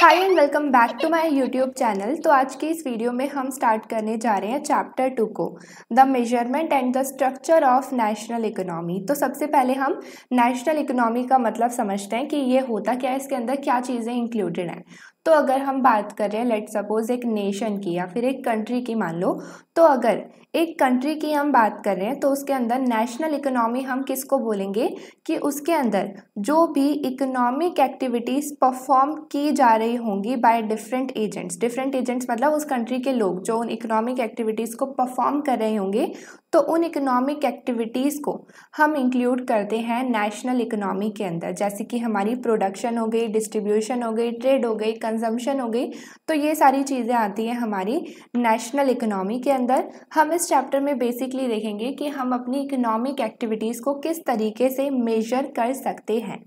High and welcome back to my YouTube channel तो आज की इस वीडियो में हम स्टार्ट करने जा रहे हैं चैप्टर टू को the measurement and the structure of national economy तो सबसे पहले हम नेशनल इकोनॉमी का मतलब समझते हैं कि ये होता क्या है इसके अंदर क्या चीज़ें इंक्लूडेड हैं तो अगर हम बात कर रहे हैं लेट सपोज एक नेशन की या फिर एक कंट्री की मान लो तो अगर एक कंट्री की हम बात कर रहे हैं तो उसके अंदर नेशनल इकोनॉमी हम किसको बोलेंगे कि उसके अंदर जो भी इकोनॉमिक एक्टिविटीज़ परफॉर्म की जा रही होंगी by different agents different agents मतलब उस कंट्री के लोग जो उन इकोनॉमिक एक्टिविटीज़ को परफॉर्म कर रहे होंगे तो उन इकोनॉमिक एक्टिविटीज़ को हम इंक्लूड करते हैं नेशनल इकोनॉमी के अंदर जैसे कि हमारी प्रोडक्शन हो गई डिस्ट्रीब्यूशन हो गई ट्रेड हो गई कंजम्पशन हो गई तो ये सारी चीज़ें आती हैं हमारी नेशनल इकोनॉमी के अंदर अंदर हम इस चैप्टर में बेसिकली देखेंगे कि हम अपनी इकोनॉमिक एक्टिविटीज़ को किस तरीके से मेजर कर सकते हैं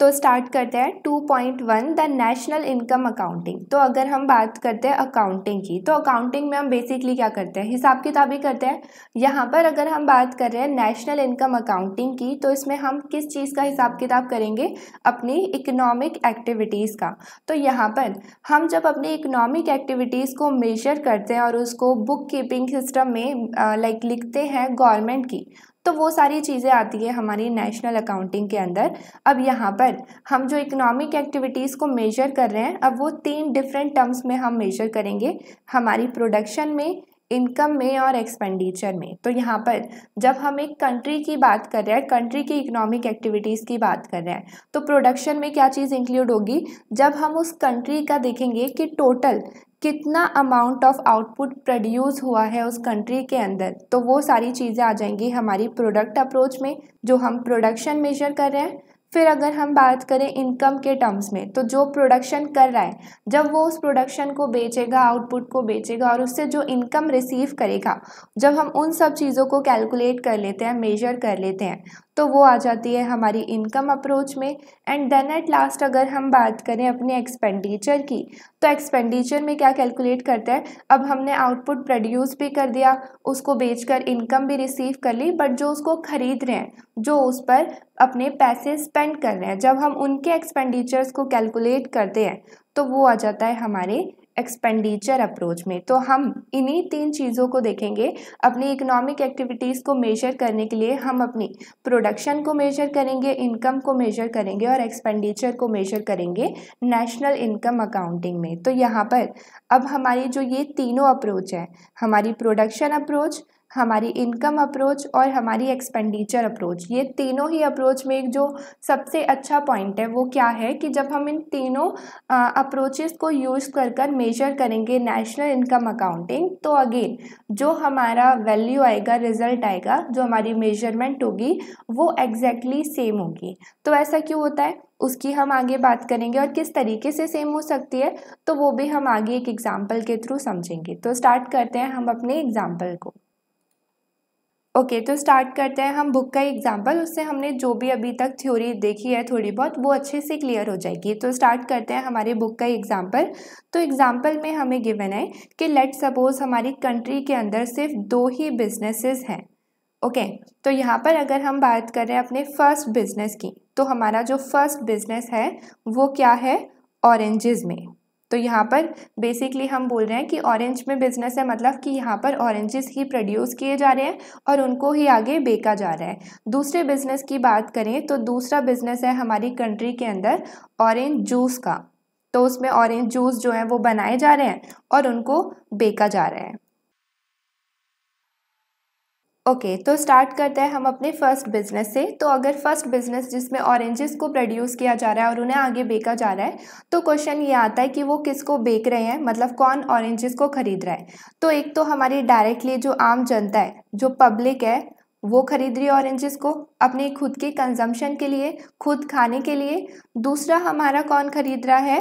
तो स्टार्ट करते हैं two point one the national income accounting तो अगर हम बात करते हैं अकाउंटिंग की तो अकाउंटिंग में हम बेसिकली क्या करते हैं हिसाब किताब ही करते हैं यहाँ पर अगर हम बात कर रहे हैं नेशनल इनकम अकाउंटिंग की तो इसमें हम किस चीज़ का हिसाब किताब करेंगे अपनी इकोनॉमिक एक्टिविटीज़ का तो यहाँ पर हम जब अपनी इकोनॉमिक एक्टिविटीज़ को मेजर करते हैं और उसको बुक कीपिंग सिस्टम में लाइक लिखते हैं गवर्नमेंट की तो वो सारी चीज़ें आती है हमारी नेशनल अकाउंटिंग के अंदर अब यहाँ पर हम जो इकोनॉमिक एक्टिविटीज़ को मेजर कर रहे हैं अब वो तीन डिफरेंट टर्म्स में हम मेजर करेंगे हमारी प्रोडक्शन में इनकम में और एक्सपेंडिचर में तो यहाँ पर जब हम एक कंट्री की बात कर रहे हैं कंट्री की इकोनॉमिक एक्टिविटीज़ की बात कर रहे हैं तो प्रोडक्शन में क्या चीज़ इंक्लूड होगी जब हम उस कंट्री का देखेंगे कि टोटल कितना अमाउंट ऑफ आउटपुट प्रोड्यूस हुआ है उस कंट्री के अंदर तो वो सारी चीज़ें आ जाएंगी हमारी प्रोडक्ट अप्रोच में जो हम प्रोडक्शन मेजर कर रहे हैं फिर अगर हम बात करें इनकम के टर्म्स में तो जो प्रोडक्शन कर रहा है जब वो उस प्रोडक्शन को बेचेगा आउटपुट को बेचेगा और उससे जो इनकम रिसीव करेगा जब हम उन सब चीज़ों को कैलकुलेट कर लेते हैं मेजर कर लेते हैं तो वो आ जाती है हमारी इनकम अप्रोच में एंड देन एट लास्ट अगर हम बात करें अपने एक्सपेंडिचर की तो एक्सपेंडिचर में क्या कैलकुलेट करते हैं अब हमने आउटपुट प्रोड्यूस भी कर दिया उसको बेचकर इनकम भी रिसीव कर ली बट जो उसको ख़रीद रहे हैं जो उस पर अपने पैसे स्पेंड कर रहे हैं जब हम उनके एक्सपेंडिचर्स को कैलकुलेट करते हैं तो वो आ जाता है हमारे एक्सपेंडिचर अप्रोच में तो हम इन्हीं तीन चीज़ों को देखेंगे अपनी इकोनॉमिक एक्टिविटीज़ को मेजर करने के लिए हम अपनी प्रोडक्शन को मेजर करेंगे इनकम को मेजर करेंगे और एक्सपेंडिचर को मेजर करेंगे नेशनल इनकम अकाउंटिंग में तो यहाँ पर अब हमारी जो ये तीनों अप्रोच है हमारी प्रोडक्शन अप्रोच हमारी इनकम अप्रोच और हमारी एक्सपेंडिचर अप्रोच ये तीनों ही अप्रोच में एक जो सबसे अच्छा पॉइंट है वो क्या है कि जब हम इन तीनों अप्रोचेस को यूज़ कर कर मेजर करेंगे नेशनल इनकम अकाउंटिंग तो अगेन जो हमारा वैल्यू आएगा रिजल्ट आएगा जो हमारी मेजरमेंट होगी वो एग्जैक्टली exactly सेम होगी तो ऐसा क्यों होता है उसकी हम आगे बात करेंगे और किस तरीके से सेम हो सकती है तो वो भी हम आगे एक एग्जाम्पल के थ्रू समझेंगे तो स्टार्ट करते हैं हम अपने एग्जाम्पल को ओके okay, तो स्टार्ट करते हैं हम बुक का एग्जांपल उससे हमने जो भी अभी तक थ्योरी देखी है थोड़ी बहुत वो अच्छे से क्लियर हो जाएगी तो स्टार्ट करते हैं हमारे बुक का एग्जांपल तो एग्जांपल में हमें गिवन है कि लेट सपोज हमारी कंट्री के अंदर सिर्फ दो ही बिजनेसेस हैं ओके okay, तो यहाँ पर अगर हम बात कर रहे हैं अपने फर्स्ट बिजनेस की तो हमारा जो फर्स्ट बिजनेस है वो क्या है ऑरेंजेस में तो यहाँ पर बेसिकली हम बोल रहे हैं कि ऑरेंज में बिजनेस है मतलब कि यहाँ पर ऑरेंजेस ही प्रोड्यूस किए जा रहे हैं और उनको ही आगे बेचा जा रहा है दूसरे बिजनेस की बात करें तो दूसरा बिजनेस है हमारी कंट्री के अंदर ऑरेंज जूस का तो उसमें ऑरेंज जूस जो है वो बनाए जा रहे हैं और उनको बेचा जा रहा है ओके okay, तो स्टार्ट करते हैं हम अपने फर्स्ट बिजनेस से तो अगर फर्स्ट बिजनेस जिसमें ऑरेंजेस को प्रोड्यूस किया जा रहा है और उन्हें आगे बेचा जा रहा है तो क्वेश्चन ये आता है कि वो किसको बेच रहे हैं मतलब कौन ऑरेंजेस को खरीद रहा है तो एक तो हमारी डायरेक्टली जो आम जनता है जो पब्लिक है वो खरीद रही है ऑरेंजेस को अपने खुद के कंजम्पशन के लिए खुद खाने के लिए दूसरा हमारा कौन खरीद रहा है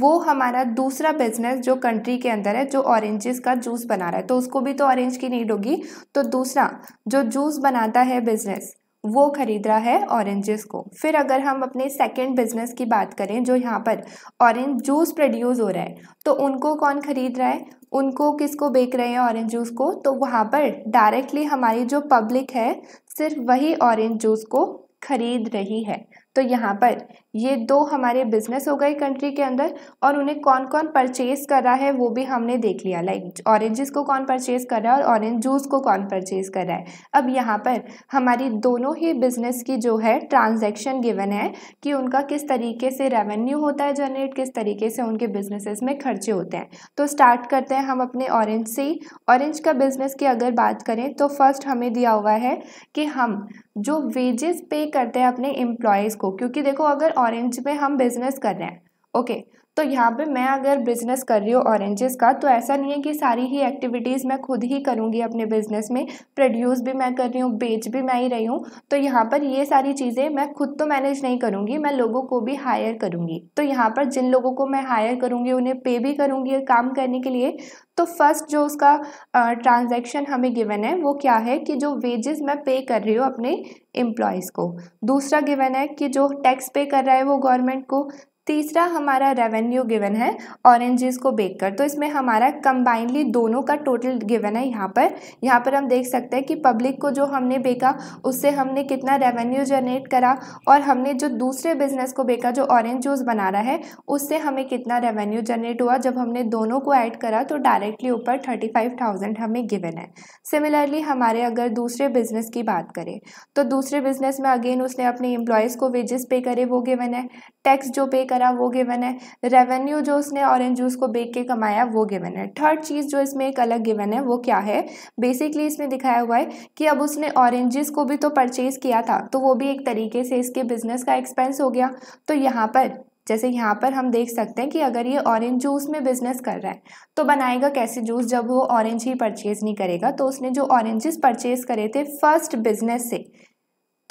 वो हमारा दूसरा बिजनेस जो कंट्री के अंदर है जो ऑरेंजेस का जूस बना रहा है तो उसको भी तो ऑरेंज की नीड होगी तो दूसरा जो जूस बनाता है बिजनेस वो खरीद रहा है ऑरेंजेस को फिर अगर हम अपने सेकंड बिजनेस की बात करें जो यहाँ पर ऑरेंज जूस प्रोड्यूस हो रहा है तो उनको कौन खरीद रहा है उनको किसको बेच रहे हैं ऑरेंज जूस को तो वहाँ पर डायरेक्टली हमारी जो पब्लिक है सिर्फ वही ऑरेंज जूस को खरीद रही है तो यहाँ पर ये दो हमारे बिजनेस हो गए कंट्री के अंदर और उन्हें कौन कौन परचेज कर रहा है वो भी हमने देख लिया लाइक ऑरेंजेस को कौन परचेज कर रहा है और ऑरेंज जूस को कौन परचेज कर रहा है अब यहाँ पर हमारी दोनों ही बिजनेस की जो है ट्रांजैक्शन गिवन है कि उनका किस तरीके से रेवेन्यू होता है जनरेट किस तरीके से उनके बिजनेसेस में खर्चे होते हैं तो स्टार्ट करते हैं हम अपने ऑरेंज से ही ऑरेंज का बिजनेस की अगर बात करें तो फर्स्ट हमें दिया हुआ है कि हम जो वेजेस पे करते हैं अपने एम्प्लॉयज़ को क्योंकि देखो अगर ऑरेंज में हम बिजनेस कर रहे हैं ओके okay, तो यहाँ पे मैं अगर बिज़नेस कर रही हूँ ऑरेंजेस का तो ऐसा नहीं है कि सारी ही एक्टिविटीज़ मैं खुद ही करूँगी अपने बिज़नेस में प्रोड्यूस भी मैं कर रही हूँ बेच भी मैं ही रही हूँ तो यहाँ पर ये सारी चीज़ें मैं खुद तो मैनेज नहीं करूँगी मैं लोगों को भी हायर करूँगी तो यहाँ पर जिन लोगों को मैं हायर करूँगी उन्हें पे भी करूँगी काम करने के लिए तो फर्स्ट जो उसका ट्रांजेक्शन हमें गिवन है वो क्या है कि जो वेजेस मैं पे कर रही हूँ अपने एम्प्लॉयज़ को दूसरा गिवन है कि जो टैक्स पे कर रहा है वो गवर्नमेंट को तीसरा हमारा रेवेन्यू गिवन है ऑरेंजेस को बेच कर तो इसमें हमारा कंबाइनली दोनों का टोटल गिवन है यहाँ पर यहाँ पर हम देख सकते हैं कि पब्लिक को जो हमने बेका उससे हमने कितना रेवेन्यू जनरेट करा और हमने जो दूसरे बिजनेस को बेका जो ऑरेंज जूस बना रहा है उससे हमें कितना रेवेन्यू जनरेट हुआ जब हमने दोनों को ऐड करा तो डायरेक्टली ऊपर थर्टी फाइव थाउजेंड हमें गिवन है सिमिलरली हमारे अगर दूसरे बिजनेस की बात करें तो दूसरे बिजनेस में अगेन उसने अपने एम्प्लॉयज़ को वेजेस पे करे वो गिवन है टैक्स जो पे कर करा वो गिवन है रेवेन्यू जो उसने ऑरेंज जूस को बेच के कमाया वो गिवन है थर्ड चीज़ जो इसमें एक अलग गिवन है वो क्या है बेसिकली इसमें दिखाया हुआ है कि अब उसने ऑरेंजेस को भी तो परचेज़ किया था तो वो भी एक तरीके से इसके बिजनेस का एक्सपेंस हो गया तो यहाँ पर जैसे यहाँ पर हम देख सकते हैं कि अगर ये ऑरेंज जूस में बिजनेस कर रहा है तो बनाएगा कैसे जूस जब वो ऑरेंज ही परचेज़ नहीं करेगा तो उसने जो ऑरेंजेस परचेज़ करे थे फर्स्ट बिजनेस से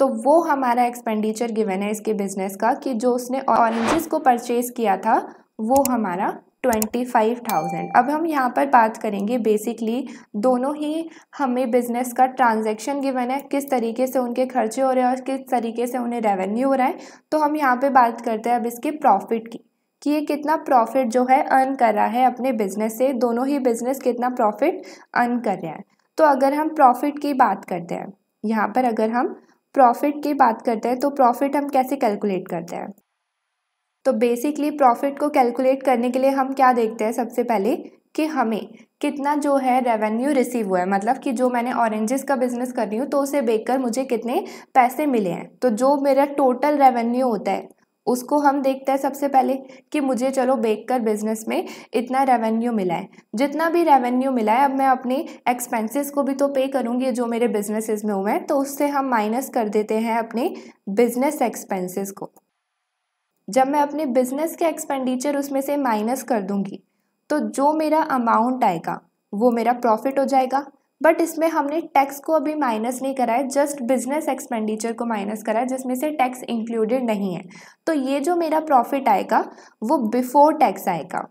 तो वो हमारा एक्सपेंडिचर गिवन है इसके बिजनेस का कि जो उसने ऑरेंजेस को परचेज किया था वो हमारा ट्वेंटी फाइव थाउजेंड अब हम यहाँ पर बात करेंगे बेसिकली दोनों ही हमें बिजनेस का ट्रांजैक्शन गिवन है किस तरीके से उनके खर्चे हो रहे हैं और किस तरीके से उन्हें रेवेन्यू हो रहा है तो हम यहाँ पे बात करते हैं अब इसके प्रॉफिट की कि ये कितना प्रॉफिट जो है अर्न कर रहा है अपने बिजनेस से दोनों ही बिजनेस कितना प्रॉफिट अर्न कर रहे हैं तो अगर हम प्रॉफिट की बात करते हैं यहाँ पर अगर हम प्रॉफिट की बात करते हैं तो प्रॉफिट हम कैसे कैलकुलेट करते हैं तो बेसिकली प्रॉफिट को कैलकुलेट करने के लिए हम क्या देखते हैं सबसे पहले कि हमें कितना जो है रेवेन्यू रिसीव हुआ है मतलब कि जो मैंने ऑरेंजेस का बिजनेस कर रही हूँ तो उसे बेचकर मुझे कितने पैसे मिले हैं तो जो मेरा टोटल रेवेन्यू होता है उसको हम देखते हैं सबसे पहले कि मुझे चलो बेच कर बिज़नेस में इतना रेवेन्यू मिला है जितना भी रेवेन्यू मिला है अब मैं अपने एक्सपेंसेस को भी तो पे करूँगी जो मेरे बिजनेसेस में हुए हैं तो उससे हम माइनस कर देते हैं अपने बिजनेस एक्सपेंसेस को जब मैं अपने बिजनेस के एक्सपेंडिचर उसमें से माइनस कर दूँगी तो जो मेरा अमाउंट आएगा वो मेरा प्रॉफिट हो जाएगा बट इसमें हमने टैक्स को अभी माइनस नहीं करा है जस्ट बिजनेस एक्सपेंडिचर को माइनस करा है जिसमें से टैक्स इंक्लूडेड नहीं है तो ये जो मेरा प्रॉफिट आएगा वो बिफोर टैक्स आएगा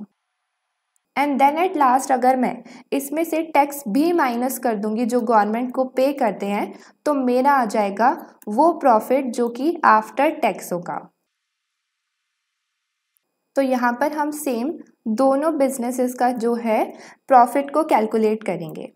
एंड देन एट लास्ट अगर मैं इसमें से टैक्स भी माइनस कर दूंगी जो गवर्नमेंट को पे करते हैं तो मेरा आ जाएगा वो प्रॉफिट जो कि आफ्टर टैक्स होगा तो यहाँ पर हम सेम दोनों बिजनेसेस का जो है प्रॉफिट को कैलकुलेट करेंगे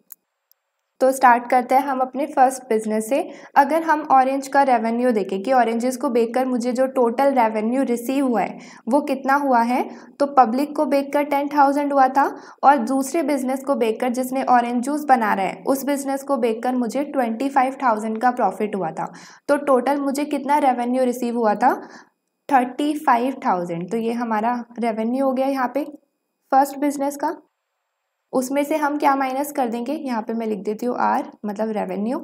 तो स्टार्ट करते हैं हम अपने फर्स्ट बिजनेस से अगर हम ऑरेंज का रेवेन्यू देखें कि ऑरेंजेस को बेच कर मुझे जो टोटल रेवेन्यू रिसीव हुआ है वो कितना हुआ है तो पब्लिक को बेच कर टेन थाउजेंड हुआ था और दूसरे बिजनेस को बेच कर जिसने ऑरेंज जूस बना रहा है उस बिजनेस को बेच कर मुझे ट्वेंटी फाइव थाउजेंड का प्रॉफिट हुआ था तो टोटल मुझे कितना रेवेन्यू रिसीव हुआ था थर्टी फाइव थाउजेंड तो ये हमारा रेवेन्यू हो गया यहाँ पे फर्स्ट बिजनेस का उसमें से हम क्या माइनस कर देंगे यहाँ पे मैं लिख देती हूँ आर मतलब रेवेन्यू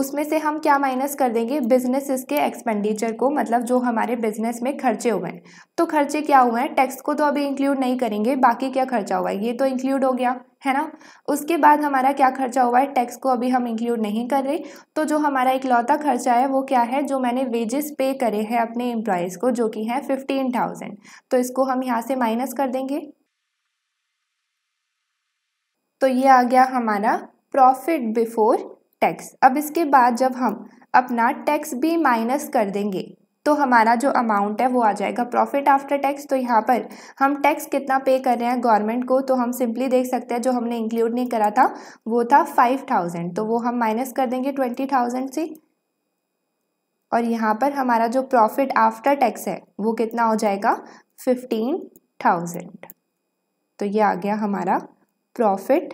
उसमें से हम क्या माइनस कर देंगे बिजनेस के एक्सपेंडिचर को मतलब जो हमारे बिजनेस में खर्चे हुए हैं तो खर्चे क्या हुए हैं टैक्स को तो अभी इंक्लूड नहीं करेंगे बाकी क्या खर्चा हुआ है ये तो इंक्लूड हो गया है ना उसके बाद हमारा क्या खर्चा हुआ है टैक्स को अभी हम इंक्लूड नहीं कर रहे तो जो हमारा इकलौता खर्चा है वो क्या है जो मैंने वेजेस पे करे हैं अपने एम्प्लॉयज़ को जो कि हैं फिफ्टीन थाउजेंड तो इसको हम यहाँ से माइनस कर देंगे तो ये आ गया हमारा प्रॉफिट बिफोर टैक्स अब इसके बाद जब हम अपना टैक्स भी माइनस कर देंगे तो हमारा जो अमाउंट है वो आ जाएगा प्रॉफिट आफ्टर टैक्स तो यहाँ पर हम टैक्स कितना पे कर रहे हैं गवर्नमेंट को तो हम सिंपली देख सकते हैं जो हमने इंक्लूड नहीं करा था वो था फाइव थाउजेंड तो वो हम माइनस कर देंगे ट्वेंटी थाउजेंड से और यहाँ पर हमारा जो प्रॉफिट आफ्टर टैक्स है वो कितना हो जाएगा फिफ्टीन थाउजेंड तो ये आ गया हमारा प्रॉफिट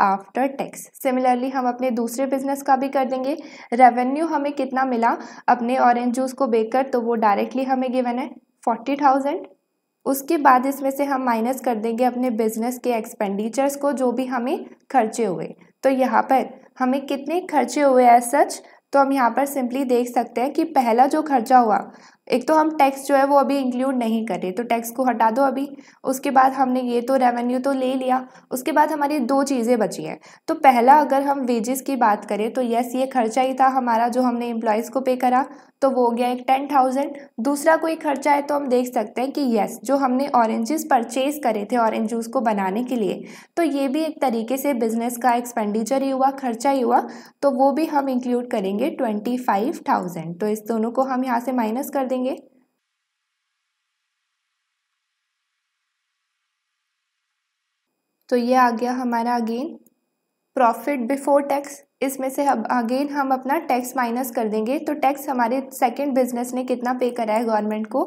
आफ्टर टैक्स सिमिलरली हम अपने दूसरे बिजनेस का भी कर देंगे रेवेन्यू हमें कितना मिला अपने ऑरेंज जूस को बेकर तो वो डायरेक्टली हमें गिवन है फोर्टी थाउजेंड उसके बाद इसमें से हम माइनस कर देंगे अपने बिजनेस के एक्सपेंडिचर्स को जो भी हमें खर्चे हुए तो यहाँ पर हमें कितने खर्चे हुए हैं सच तो हम यहाँ पर सिंपली देख सकते हैं कि पहला जो खर्चा हुआ एक तो हम टैक्स जो है वो अभी इंक्लूड नहीं करे तो टैक्स को हटा दो अभी उसके बाद हमने ये तो रेवेन्यू तो ले लिया उसके बाद हमारी दो चीज़ें बची हैं तो पहला अगर हम वेजेस की बात करें तो यस ये खर्चा ही था हमारा जो हमने एम्प्लॉयज़ को पे करा तो वो हो गया एक टेन थाउजेंड दूसरा कोई खर्चा है तो हम देख सकते हैं कि येस जो हमने ऑरेंजेस परचेज़ करे थे ऑरेंज जूस को बनाने के लिए तो ये भी एक तरीके से बिजनेस का एक्सपेंडिचर ही हुआ खर्चा ही हुआ तो वो भी हम इंक्लूड करेंगे ट्वेंटी फाइव थाउजेंड तो इस दोनों को हम यहाँ से माइनस कर देंगे तो ये आ गया हमारा अगेन प्रॉफिट बिफोर टैक्स इसमें से अब अगेन हम अपना टैक्स माइनस कर देंगे तो टैक्स हमारे सेकंड बिजनेस ने कितना पे करा है गवर्नमेंट को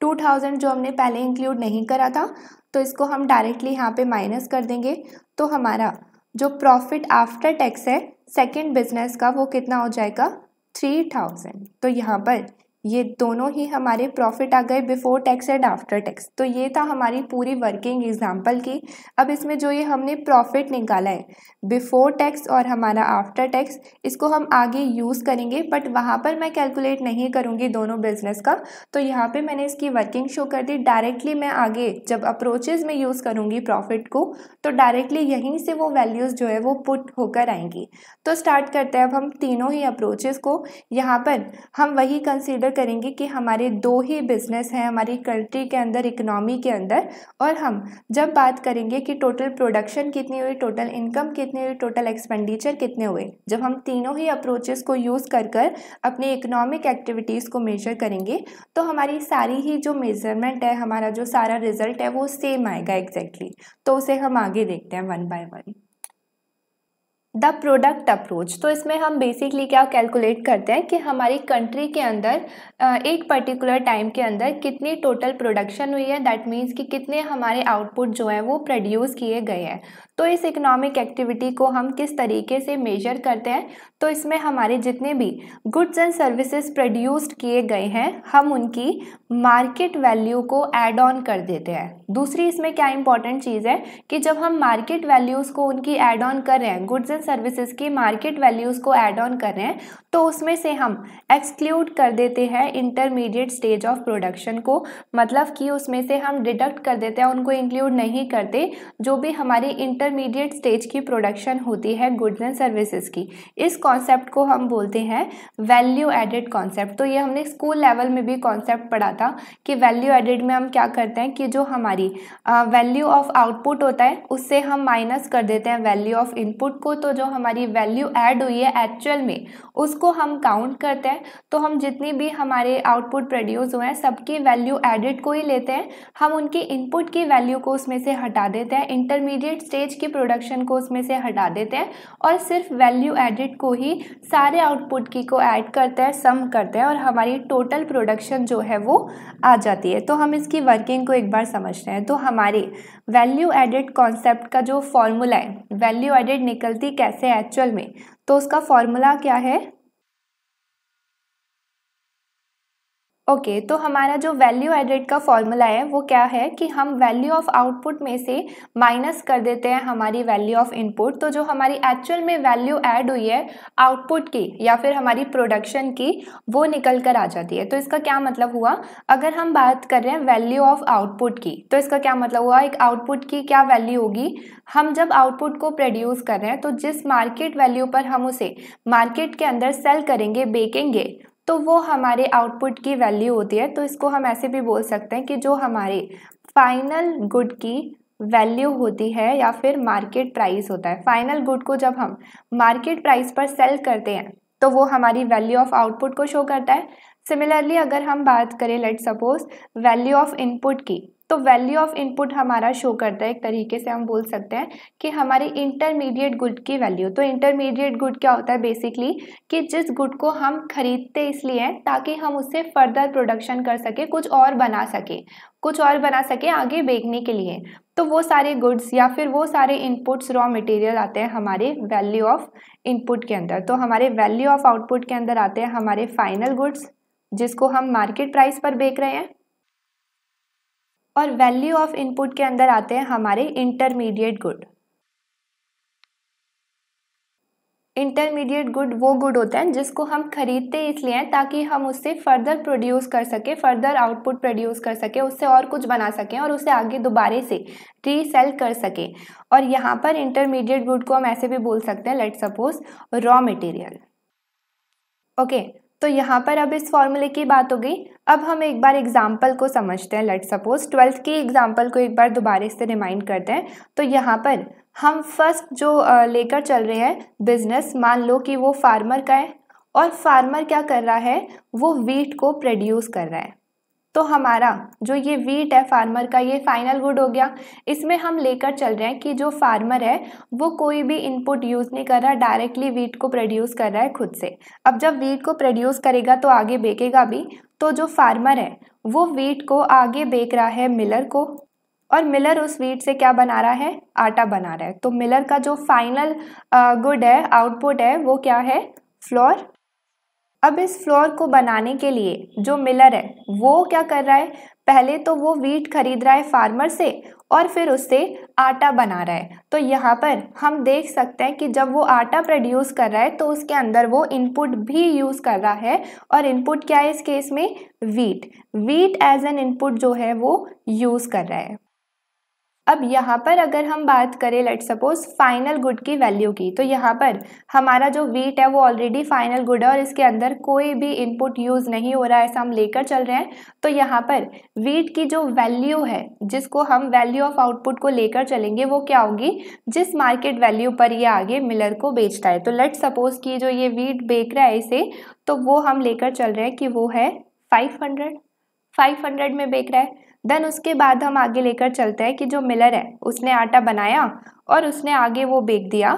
टू थाउजेंड जो हमने पहले इंक्लूड नहीं करा था तो इसको हम डायरेक्टली यहाँ पे माइनस कर देंगे तो हमारा जो प्रॉफिट आफ्टर टैक्स है सेकंड बिजनेस का वो कितना हो जाएगा थ्री थाउजेंड तो यहाँ पर ये दोनों ही हमारे प्रॉफिट आ गए before tax and after tax तो ये था हमारी पूरी वर्किंग एग्जाम्पल की अब इसमें जो ये हमने प्रॉफिट निकाला है बिफोर टैक्स और हमारा आफ्टर टैक्स इसको हम आगे यूज़ करेंगे बट वहाँ पर मैं कैलकुलेट नहीं करूँगी दोनों बिजनेस का तो यहाँ पर मैंने इसकी वर्किंग शो कर दी डायरेक्टली मैं आगे जब अप्रोचेज में यूज़ करूँगी प्रॉफिट को तो डायरेक्टली यहीं से वो वैल्यूज़ जो है वो पुट होकर आएंगी तो स्टार्ट करते हैं अब हम तीनों ही अप्रोचेज़ को यहाँ पर हम वही कंसिडर करेंगे कि हमारे दो ही बिज़नेस हैं हमारी कंट्री के अंदर इकनॉमी के अंदर और हम जब बात करेंगे कि टोटल प्रोडक्शन कितनी हुई टोटल इनकम कितनी हुई टोटल एक्सपेंडिचर कितने हुए जब हम तीनों ही अप्रोचेस को यूज़ कर कर अपने इकनॉमिक एक्टिविटीज़ को मेजर करेंगे तो हमारी सारी ही जो मेजरमेंट है हमारा जो सारा रिजल्ट है वो सेम आएगा एग्जैक्टली exactly. तो उसे हम आगे देखते हैं one by one the product approach तो इसमें हम बेसिकली क्या कैलकुलेट करते हैं कि हमारी कंट्री के अंदर एक पर्टिकुलर टाइम के अंदर कितनी टोटल प्रोडक्शन हुई है दैट मीन्स कि कितने हमारे आउटपुट जो हैं वो प्रोड्यूस किए गए हैं तो इस इकोनॉमिक एक्टिविटी को हम किस तरीके से मेजर करते हैं तो इसमें हमारे जितने भी गुड्स एंड सर्विसेज प्रोड्यूस्ड किए गए हैं हम उनकी मार्केट वैल्यू को एड ऑन कर देते हैं दूसरी इसमें क्या इंपॉर्टेंट चीज़ है कि जब हम मार्केट वैल्यूज़ को उनकी एड ऑन कर रहे हैं गुड्स एंड सर्विसेज की मार्केट वैल्यूज़ को एड ऑन कर रहे हैं तो उसमें से हम एक्सक्लूड कर देते हैं इंटरमीडिएट स्टेज ऑफ प्रोडक्शन को मतलब कि उसमें से हम डिडक्ट कर देते हैं उनको इंक्लूड नहीं करते जो भी हमारी इंटर इंटरमीडिएट स्टेज की प्रोडक्शन होती है गुड्स एंड सर्विसेज की इस कॉन्सेप्ट को हम बोलते हैं वैल्यू एडेड कॉन्सेप्ट तो ये हमने स्कूल लेवल में भी कॉन्सेप्ट पढ़ा था कि वैल्यू एडेड में हम क्या करते हैं कि जो हमारी वैल्यू ऑफ आउटपुट होता है उससे हम माइनस कर देते हैं वैल्यू ऑफ इनपुट को तो जो हमारी वैल्यू एड हुई है एक्चुअल में उसको हम काउंट करते हैं तो हम जितनी भी हमारे आउटपुट प्रोड्यूस हुए हैं सबकी वैल्यू एडेड को ही लेते हैं हम उनकी इनपुट की वैल्यू को उसमें से हटा देते हैं इंटरमीडिएट स्टेज की प्रोडक्शन को उसमें से हटा देते हैं और सिर्फ वैल्यू एडिड को ही सारे आउटपुट की को ऐड करते हैं सम करते हैं और हमारी टोटल प्रोडक्शन जो है वो आ जाती है तो हम इसकी वर्किंग को एक बार समझते हैं तो हमारे वैल्यू एडिड कॉन्सेप्ट का जो फॉर्मूला है वैल्यू एडिड निकलती कैसे एक्चुअल में तो उसका फॉर्मूला क्या है ओके okay, तो हमारा जो वैल्यू एडेड का फॉर्मूला है वो क्या है कि हम वैल्यू ऑफ आउटपुट में से माइनस कर देते हैं हमारी वैल्यू ऑफ इनपुट तो जो हमारी एक्चुअल में वैल्यू ऐड हुई है आउटपुट की या फिर हमारी प्रोडक्शन की वो निकल कर आ जाती है तो इसका क्या मतलब हुआ अगर हम बात कर रहे हैं वैल्यू ऑफ आउटपुट की तो इसका क्या मतलब हुआ एक आउटपुट की क्या वैल्यू होगी हम जब आउटपुट को प्रोड्यूस कर रहे हैं तो जिस मार्केट वैल्यू पर हम उसे मार्केट के अंदर सेल करेंगे बेकेंगे तो वो हमारे आउटपुट की वैल्यू होती है तो इसको हम ऐसे भी बोल सकते हैं कि जो हमारे फाइनल गुड की वैल्यू होती है या फिर मार्केट प्राइस होता है फाइनल गुड को जब हम मार्केट प्राइस पर सेल करते हैं तो वो हमारी वैल्यू ऑफ आउटपुट को शो करता है सिमिलरली अगर हम बात करें let suppose value of input की तो वैल्यू ऑफ इनपुट हमारा शो करता है एक तरीके से हम बोल सकते हैं कि हमारे इंटरमीडिएट गुड की वैल्यू तो इंटरमीडिएट गुड क्या होता है बेसिकली कि जिस गुड को हम खरीदते इसलिए हैं ताकि हम उससे फर्दर प्रोडक्शन कर सके कुछ और बना सके कुछ और बना सके आगे बेचने के लिए तो वो सारे गुड्स या फिर वो सारे इनपुट्स रॉ मटेरियल आते हैं हमारे वैल्यू ऑफ इनपुट के अंदर तो हमारे वैल्यू ऑफ आउटपुट के अंदर आते हैं हमारे फाइनल गुड्स जिसको हम मार्केट प्राइस पर बेच रहे हैं और वैल्यू ऑफ इनपुट के अंदर आते हैं हमारे इंटरमीडिएट गुड इंटरमीडिएट गुड वो गुड होते हैं जिसको हम खरीदते इसलिए हैं ताकि हम उससे फर्दर प्रोड्यूस कर सकें फर्दर आउटपुट प्रोड्यूस कर सकें उससे और कुछ बना सकें और उसे आगे दोबारे से रीसेल कर सकें और यहाँ पर इंटरमीडिएट गुड को हम ऐसे भी बोल सकते हैं let suppose raw material okay तो यहाँ पर अब इस फॉर्मूले की बात हो गई अब हम एक बार एग्जाम्पल को समझते हैं लेट सपोज ट्वेल्थ की एग्जाम्पल को एक बार दोबारा से रिमाइंड करते हैं तो यहाँ पर हम फर्स्ट जो लेकर चल रहे हैं बिजनेस मान लो कि वो फार्मर का है और फार्मर क्या कर रहा है वो वीट को प्रोड्यूस कर रहा है तो हमारा जो ये वीट है फार्मर का ये फाइनल गुड हो गया इसमें हम लेकर चल रहे हैं कि जो फार्मर है वो कोई भी इनपुट यूज़ नहीं कर रहा डायरेक्टली वीट को प्रोड्यूस कर रहा है खुद से अब जब वीट को प्रोड्यूस करेगा तो आगे बेकेगा भी तो जो फार्मर है वो वीट को आगे बेच रहा है मिलर को और मिलर उस वीट से क्या बना रहा है आटा बना रहा है तो मिलर का जो फाइनल गुड है आउटपुट है वो क्या है फ्लोर अब इस फ्लोर को बनाने के लिए जो मिलर है वो क्या कर रहा है पहले तो वो वीट खरीद रहा है फार्मर से और फिर उससे आटा बना रहा है तो यहाँ पर हम देख सकते हैं कि जब वो आटा प्रोड्यूस कर रहा है तो उसके अंदर वो इनपुट भी यूज़ कर रहा है और इनपुट क्या है इस केस में wheat wheat as an input जो है वो यूज़ कर रहा है अब यहाँ पर अगर हम बात करें लेट सपोज फाइनल गुड की वैल्यू की तो यहाँ पर हमारा जो वीट है वो ऑलरेडी फाइनल गुड है और इसके अंदर कोई भी इनपुट यूज़ नहीं हो रहा है ऐसा हम लेकर चल रहे हैं तो यहाँ पर वीट की जो वैल्यू है जिसको हम वैल्यू ऑफ आउटपुट को लेकर चलेंगे वो क्या होगी जिस मार्केट वैल्यू पर ये आगे मिलर को बेचता है तो लेट सपोज कि जो ये वीट बेच रहा है इसे तो वो हम लेकर चल रहे हैं कि वो है फाइव हंड्रेड फाइव हंड्रेड में बेच रहा है देन उसके बाद हम आगे लेकर चलते हैं कि जो मिलर है उसने आटा बनाया और उसने आगे वो बेक दिया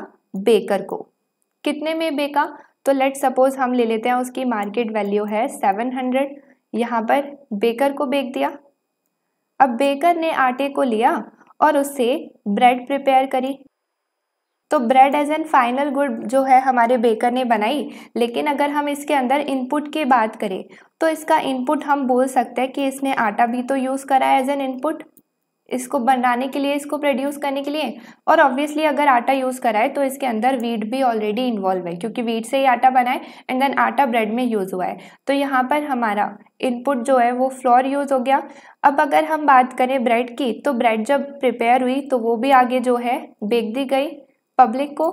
बेकर को कितने में बेका तो लेट सपोज हम ले लेते हैं उसकी मार्केट वैल्यू है सेवन हंड्रेड यहाँ पर बेकर को बेक दिया अब बेकर ने आटे को लिया और उससे ब्रेड प्रिपेयर करी तो bread as an final good जो है हमारे बेकर ने बनाई लेकिन अगर हम इसके अंदर इनपुट की बात करें तो इसका इनपुट हम बोल सकते हैं कि इसने आटा भी तो यूज़ करा है एज एन इनपुट इसको बनाने के लिए इसको प्रोड्यूस करने के लिए और ऑब्वियसली अगर आटा यूज़ करा है तो इसके अंदर वीट भी ऑलरेडी इन्वॉल्व है क्योंकि वीट से ही आटा बनाए एंड देन आटा ब्रेड में यूज़ हुआ है तो यहाँ पर हमारा इनपुट जो है वो फ्लोर यूज़ हो गया अब अगर हम बात करें ब्रेड की तो ब्रेड जब प्रिपेयर हुई तो वो भी आगे जो है बेक दी गई पब्लिक को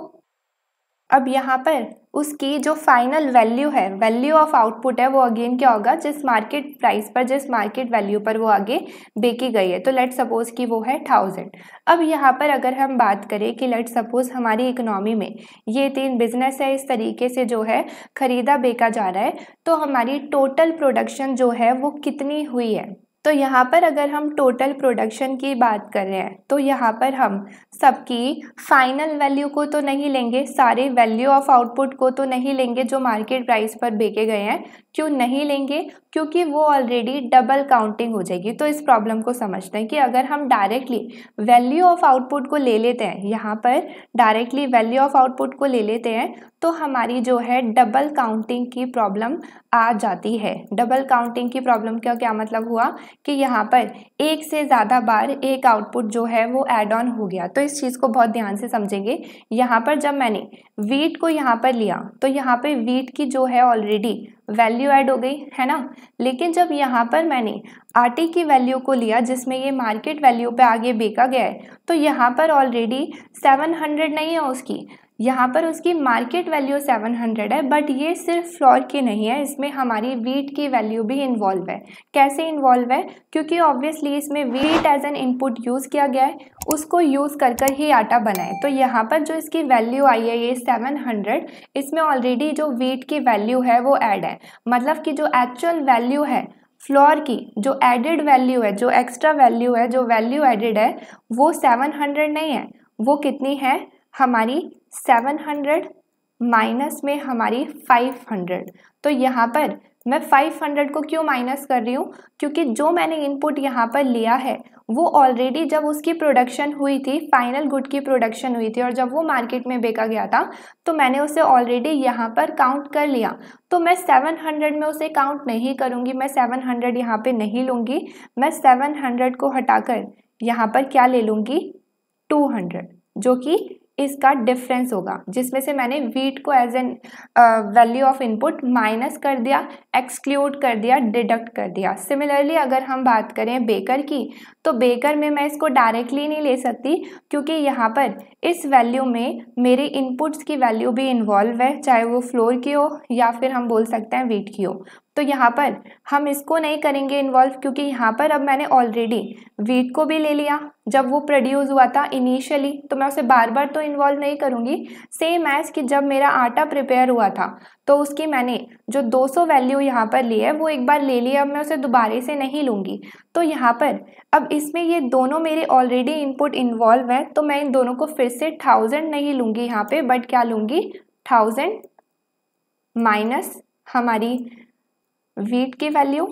अब यहाँ पर उसकी जो फाइनल वैल्यू है वैल्यू ऑफ आउटपुट है वो अगेन क्या होगा जिस मार्केट प्राइस पर जिस मार्केट वैल्यू पर वो आगे बेची गई है तो लेट सपोज कि वो है थाउजेंड अब यहाँ पर अगर हम बात करें कि लेट सपोज हमारी इकोनॉमी में ये तीन बिजनेस है इस तरीके से जो है ख़रीदा बेका जा रहा है तो हमारी टोटल प्रोडक्शन जो है वो कितनी हुई है तो यहाँ पर अगर हम टोटल प्रोडक्शन की बात कर रहे हैं तो यहाँ पर हम सबकी फाइनल वैल्यू को तो नहीं लेंगे सारे वैल्यू ऑफ आउटपुट को तो नहीं लेंगे जो मार्केट प्राइस पर बेचे गए हैं क्यों नहीं लेंगे क्योंकि वो ऑलरेडी डबल काउंटिंग हो जाएगी तो इस प्रॉब्लम को समझते हैं कि अगर हम डायरेक्टली वैल्यू ऑफ आउटपुट को ले लेते हैं यहाँ पर डायरेक्टली वैल्यू ऑफ आउटपुट को ले लेते हैं तो हमारी जो है डबल काउंटिंग की प्रॉब्लम आ जाती है डबल काउंटिंग की प्रॉब्लम का क्या मतलब हुआ कि यहाँ पर एक से ज़्यादा बार एक आउटपुट जो है वो एड ऑन हो गया तो इस चीज़ को बहुत ध्यान से समझेंगे यहाँ पर जब मैंने वीट को यहाँ पर लिया तो यहाँ पर वीट की जो है ऑलरेडी वैल्यू ऐड हो गई है ना लेकिन जब यहाँ पर मैंने आटे की वैल्यू को लिया जिसमें ये मार्केट वैल्यू पे आगे बेका गया है तो यहाँ पर ऑलरेडी सेवन हंड्रेड नहीं है उसकी यहाँ पर उसकी मार्केट वैल्यू 700 है बट ये सिर्फ फ्लोर की नहीं है इसमें हमारी वीट की वैल्यू भी इन्वॉल्व है कैसे इन्वॉल्व है क्योंकि ऑब्वियसली इसमें wheat as an input use किया गया है उसको यूज़ कर कर ही आटा बनाए तो यहाँ पर जो इसकी वैल्यू आई है ये 700 इसमें ऑलरेडी जो वीट की वैल्यू है वो एड है मतलब कि जो एक्चुअल वैल्यू है फ्लोर की जो एडिड वैल्यू है जो एक्स्ट्रा वैल्यू है जो वैल्यू एडिड है वो 700 नहीं है वो कितनी है हमारी सेवन हंड्रेड माइनस में हमारी फाइव हंड्रेड तो यहाँ पर मैं फाइव हंड्रेड को क्यों माइनस कर रही हूँ क्योंकि जो मैंने इनपुट यहाँ पर लिया है वो ऑलरेडी जब उसकी प्रोडक्शन हुई थी फाइनल गुड की प्रोडक्शन हुई थी और जब वो मार्केट में बेचा गया था तो मैंने उसे ऑलरेडी यहाँ पर काउंट कर लिया तो मैं सेवन हंड्रेड में उसे काउंट नहीं करूँगी मैं सेवन हंड्रेड यहाँ पर नहीं लूँगी मैं सेवन हंड्रेड को हटाकर यहाँ पर क्या ले लूँगी टू हंड्रेड जो कि इसका डिफरेंस होगा जिसमें से मैंने वीट को as an value of input minus कर दिया एक्सक्लूड कर दिया डिडक्ट कर दिया सिमिलरली अगर हम बात करें बेकर की तो बेकर में मैं इसको डायरेक्टली नहीं ले सकती क्योंकि यहाँ पर इस वैल्यू में मेरे इनपुट्स की वैल्यू भी इन्वॉल्व है चाहे वो फ्लोर की हो या फिर हम बोल सकते हैं वीट की हो तो यहाँ पर हम इसको नहीं करेंगे इन्वॉल्व क्योंकि यहाँ पर अब मैंने ऑलरेडी वीट को भी ले लिया जब वो प्रोड्यूस हुआ था इनिशियली तो मैं उसे बार बार तो इन्वॉल्व नहीं करूँगी सेम एज कि जब मेरा आटा प्रिपेयर हुआ था तो उसकी मैंने जो 200 वैल्यू यहाँ पर ली है वो एक बार ले लिया अब मैं उसे दोबारे से नहीं लूँगी तो यहाँ पर अब इसमें ये दोनों मेरे ऑलरेडी इनपुट इन्वॉल्व है तो मैं इन दोनों को फिर से थाउजेंड नहीं लूँगी यहाँ पे बट क्या लूँगी थाउजेंड माइनस हमारी वीट की वैल्यू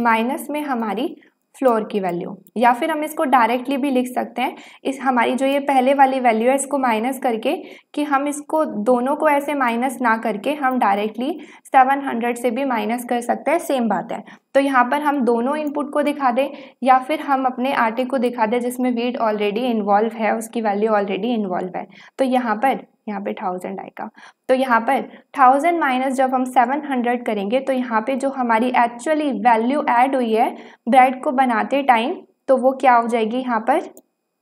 माइनस में हमारी फ्लोर की वैल्यू या फिर हम इसको डायरेक्टली भी लिख सकते हैं इस हमारी जो ये पहले वाली वैल्यू है इसको माइनस करके कि हम इसको दोनों को ऐसे माइनस ना करके हम डायरेक्टली 700 से भी माइनस कर सकते हैं सेम बात है तो यहाँ पर हम दोनों इनपुट को दिखा दें या फिर हम अपने आटे को दिखा दें जिसमें वीट ऑलरेडी इन्वॉल्व है उसकी वैल्यू ऑलरेडी इन्वॉल्व है तो यहाँ पर यहाँ पे थाउजेंड आएगा तो यहाँ पर थाउजेंड माइनस जब हम सेवन हंड्रेड करेंगे तो यहाँ पे जो हमारी एक्चुअली वैल्यू ऐड हुई है ब्रेड को बनाते टाइम तो वो क्या हो जाएगी यहाँ पर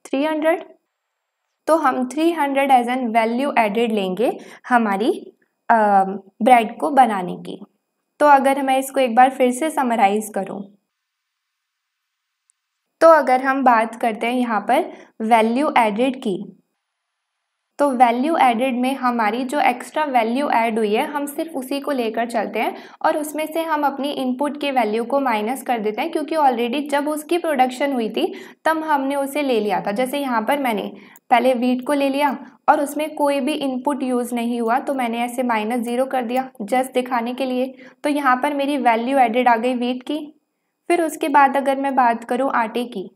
थ्री हंड्रेड तो हम three hundred as an value added लेंगे हमारी ब्रेड को बनाने की तो अगर मैं इसको एक बार फिर से समराइज़ करूँ तो अगर हम बात करते हैं यहाँ पर वैल्यू एडेड की तो वैल्यू एडेड में हमारी जो एक्स्ट्रा वैल्यू ऐड हुई है हम सिर्फ उसी को लेकर चलते हैं और उसमें से हम अपनी इनपुट के वैल्यू को माइनस कर देते हैं क्योंकि ऑलरेडी जब उसकी प्रोडक्शन हुई थी तब हमने उसे ले लिया था जैसे यहाँ पर मैंने पहले वीट को ले लिया और उसमें कोई भी इनपुट यूज़ नहीं हुआ तो मैंने ऐसे माइनस ज़ीरो कर दिया जस्ट दिखाने के लिए तो यहाँ पर मेरी वैल्यू एडेड आ गई वीट की फिर उसके बाद अगर मैं बात करूँ आटे की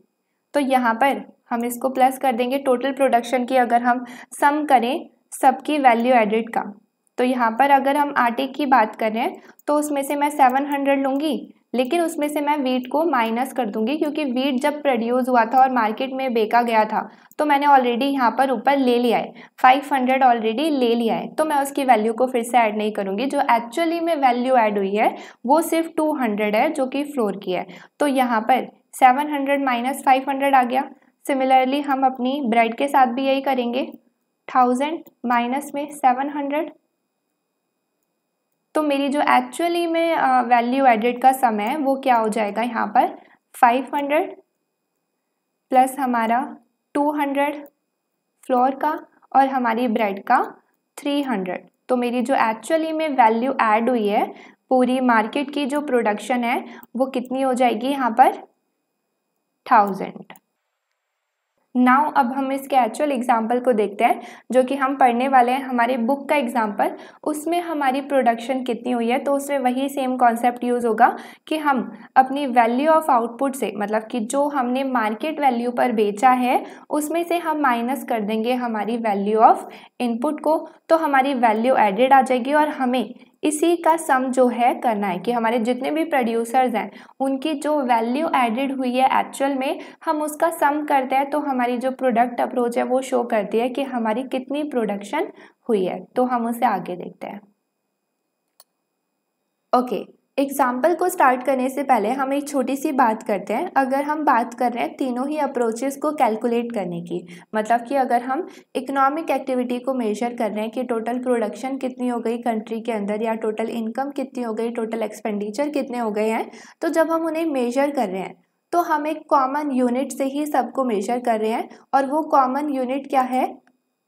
तो यहाँ पर हम इसको प्लस कर देंगे टोटल प्रोडक्शन की अगर हम सम करें सबकी वैल्यू एडिड का तो यहाँ पर अगर हम आटे की बात करें तो उसमें से मैं सेवन हंड्रेड लूँगी लेकिन उसमें से मैं वीट को माइनस कर दूंगी क्योंकि वीट जब प्रोड्यूस हुआ था और मार्केट में बेचा गया था तो मैंने ऑलरेडी यहाँ पर ऊपर ले लिया है फाइव हंड्रेड ऑलरेडी ले लिया है तो मैं उसकी वैल्यू को फिर से ऐड नहीं करूँगी जो एक्चुअली में वैल्यू ऐड हुई है वो सिर्फ टू हंड्रेड है जो कि फ्लोर की है तो यहाँ पर seven hundred minus five hundred आ गया सिमिलरली हम अपनी ब्रेड के साथ भी यही करेंगे थाउजेंड माइनस में सेवन हंड्रेड तो मेरी जो एक्चुअली में वैल्यू एडेड का समय है वो क्या हो जाएगा यहाँ पर फाइव हंड्रेड प्लस हमारा टू हंड्रेड फ्लोर का और हमारी ब्रेड का थ्री हंड्रेड तो मेरी जो एक्चुअली में वैल्यू ऐड हुई है पूरी मार्केट की जो प्रोडक्शन है वो कितनी हो जाएगी यहाँ पर थाउजेंड नाउ अब हम इसके एक्चुअल एग्जाम्पल को देखते हैं जो कि हम पढ़ने वाले हैं हमारे बुक का एग्जाम्पल उसमें हमारी प्रोडक्शन कितनी हुई है तो उसमें वही सेम कॉन्सेप्ट यूज़ होगा कि हम अपनी वैल्यू ऑफ आउटपुट से मतलब कि जो हमने मार्केट वैल्यू पर बेचा है उसमें से हम माइनस कर देंगे हमारी वैल्यू ऑफ इनपुट को तो हमारी वैल्यू एडेड आ जाएगी और हमें इसी का सम जो है करना है कि हमारे जितने भी प्रोड्यूसर्स हैं उनकी जो वैल्यू एडेड हुई है एक्चुअल में हम उसका सम करते हैं तो हमारी जो प्रोडक्ट अप्रोच है वो शो करती है कि हमारी कितनी प्रोडक्शन हुई है तो हम उसे आगे देखते हैं ओके okay, एग्जाम्पल को स्टार्ट करने से पहले हम एक छोटी सी बात करते हैं अगर हम बात कर रहे हैं तीनों ही अप्रोचेस को कैलकुलेट करने की मतलब कि अगर हम इकोनॉमिक एक्टिविटी को मेजर कर रहे हैं कि टोटल प्रोडक्शन कितनी हो गई कंट्री के अंदर या टोटल इनकम कितनी हो गई टोटल एक्सपेंडिचर कितने हो गए हैं तो जब हम उन्हें मेजर कर रहे हैं तो हम एक कॉमन यूनिट से ही सबको मेजर कर रहे हैं और वो कॉमन यूनिट क्या है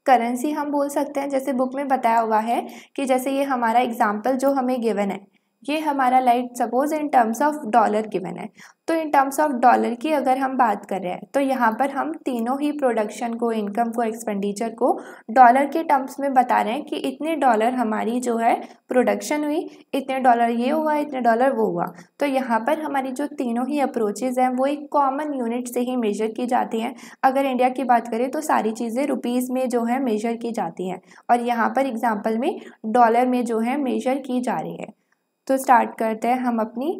करेंसी हम बोल सकते हैं जैसे बुक में बताया हुआ है कि जैसे ये हमारा एग्जाम्पल जो हमें गिवन है ये हमारा let suppose in terms of dollar given है तो इन टर्म्स ऑफ डॉलर की अगर हम बात कर रहे हैं तो यहाँ पर हम तीनों ही प्रोडक्शन को इनकम को एक्सपेंडिचर को डॉलर के टर्म्स में बता रहे हैं कि इतने डॉलर हमारी जो है प्रोडक्शन हुई इतने डॉलर ये हुआ इतने डॉलर वो हुआ तो यहाँ पर हमारी जो तीनों ही अप्रोचेज़ हैं वो एक कॉमन यूनिट से ही मेजर की जाती हैं अगर इंडिया की बात करें तो सारी चीज़ें रुपीज़ में जो है मेजर की जाती हैं और यहाँ पर एग्ज़ाम्पल में डॉलर में जो है मेजर की जा रही है तो स्टार्ट करते हैं हम अपनी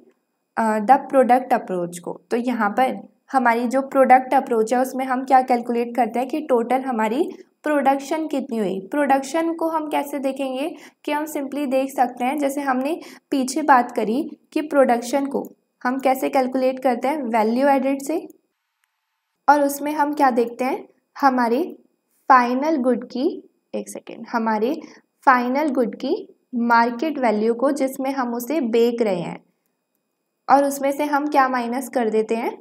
द प्रोडक्ट अप्रोच को तो यहाँ पर हमारी जो प्रोडक्ट अप्रोच है उसमें हम क्या कैलकुलेट करते हैं कि टोटल हमारी प्रोडक्शन कितनी हुई प्रोडक्शन को हम कैसे देखेंगे कि हम सिंपली देख सकते हैं जैसे हमने पीछे बात करी कि प्रोडक्शन को हम कैसे कैलकुलेट करते हैं वैल्यू एडिट से और उसमें हम क्या देखते हैं हमारे फाइनल गुड की एक सेकेंड हमारे फाइनल गुड की मार्केट वैल्यू को जिसमें हम उसे बेच रहे हैं और उसमें से हम क्या माइनस कर देते हैं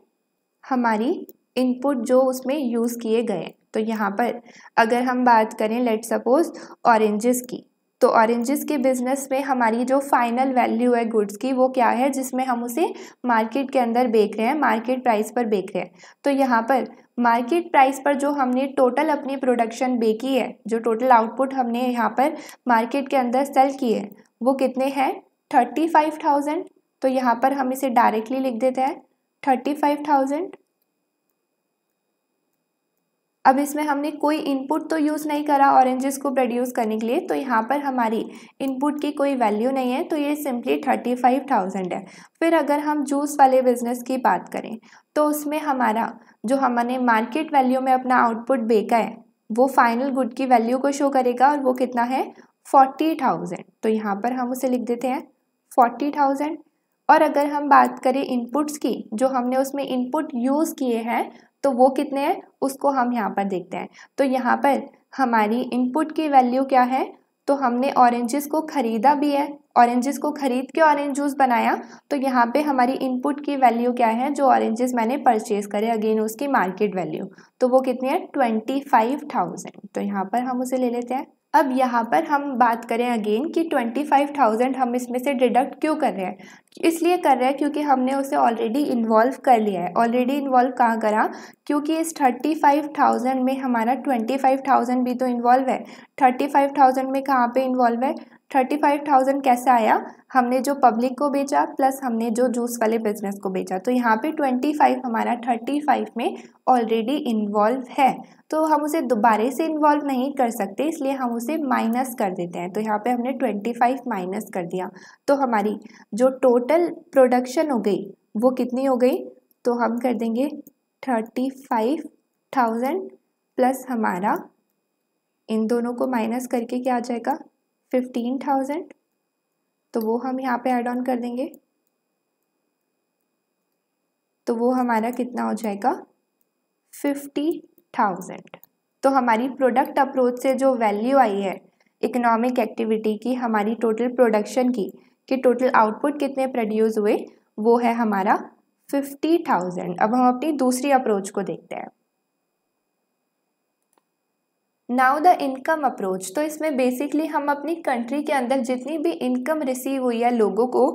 हमारी इनपुट जो उसमें यूज़ किए गए तो यहाँ पर अगर हम बात करें लेट सपोज ऑरेंजेस की तो ऑरेंजेस के बिज़नेस में हमारी जो फाइनल वैल्यू है गुड्स की वो क्या है जिसमें हम उसे मार्केट के अंदर बेच रहे हैं मार्केट प्राइस पर बेच रहे हैं तो यहाँ पर मार्केट प्राइस पर जो हमने टोटल अपनी प्रोडक्शन बेची है जो टोटल आउटपुट हमने यहाँ पर मार्केट के अंदर सेल की है वो कितने हैं थर्टी फाइव थाउजेंड तो यहाँ पर हम इसे डायरेक्टली लिख देते हैं थर्टी फाइव थाउजेंड अब इसमें हमने कोई इनपुट तो यूज़ नहीं करा ऑरेंजेस को प्रोड्यूस करने के लिए तो यहाँ पर हमारी इनपुट की कोई वैल्यू नहीं है तो ये सिंपली थर्टी फाइव थाउजेंड है फिर अगर हम जूस वाले बिजनेस की बात करें तो उसमें हमारा जो हमने मार्केट वैल्यू में अपना आउटपुट बेचा है वो फाइनल गुड की वैल्यू को शो करेगा और वो कितना है फोर्टी थाउजेंड तो यहाँ पर हम उसे लिख देते हैं फोर्टी थाउजेंड और अगर हम बात करें इनपुट्स की जो हमने उसमें इनपुट यूज़ किए हैं तो वो कितने हैं उसको हम यहाँ पर देखते हैं तो यहाँ पर हमारी इनपुट की वैल्यू क्या है तो हमने ऑरेंजेस को ख़रीदा भी है ऑरेंजेस को ख़रीद के ऑरेंज जूस बनाया तो यहाँ पे हमारी इनपुट की वैल्यू क्या है जो ऑरेंजेस मैंने परचेज़ करे अगेन उसकी मार्केट वैल्यू तो वो कितनी है ट्वेंटी फाइव थाउजेंड तो यहाँ पर हम उसे ले लेते हैं अब यहाँ पर हम बात करें अगेन कि ट्वेंटी फाइव थाउजेंड हम इसमें से डिडक्ट क्यों कर रहे हैं इसलिए कर रहे हैं क्योंकि हमने उसे ऑलरेडी इन्वॉल्व कर लिया है ऑलरेडी इन्वॉल्व कहाँ करा क्योंकि इस थर्टी फाइव थाउजेंड में हमारा ट्वेंटी फाइव थाउजेंड भी तो इन्वॉल्व है थर्टी फाइव थाउजेंड में कहाँ पे इन्वॉल्व है थर्टी फाइव थाउजेंड कैसे आया हमने जो पब्लिक को बेचा प्लस हमने जो जूस वाले बिजनेस को बेचा तो यहाँ पे ट्वेंटी फाइव हमारा थर्टी फाइव में ऑलरेडी इन्वॉल्व है तो हम उसे दोबारे से इन्वॉल्व नहीं कर सकते इसलिए हम उसे माइनस कर देते हैं तो यहाँ पे हमने ट्वेंटी फाइव माइनस कर दिया तो हमारी जो टोटल प्रोडक्शन हो गई वो कितनी हो गई तो हम कर देंगे थर्टी फाइव थाउजेंड प्लस हमारा इन दोनों को माइनस करके क्या आ जाएगा फिफ्टीन थाउजेंड तो वो हम यहाँ पे ऐड ऑन कर देंगे तो वो हमारा कितना हो जाएगा फिफ्टी थाउजेंड तो हमारी प्रोडक्ट अप्रोच से जो वैल्यू आई है इकोनॉमिक एक्टिविटी की हमारी टोटल प्रोडक्शन की कि टोटल आउटपुट कितने प्रोड्यूस हुए वो है हमारा फिफ्टी थाउजेंड अब हम अपनी दूसरी अप्रोच को देखते हैं नाउ द इनकम अप्रोच तो इसमें बेसिकली हम अपनी कंट्री के अंदर जितनी भी इनकम रिसीव हुई है लोगों को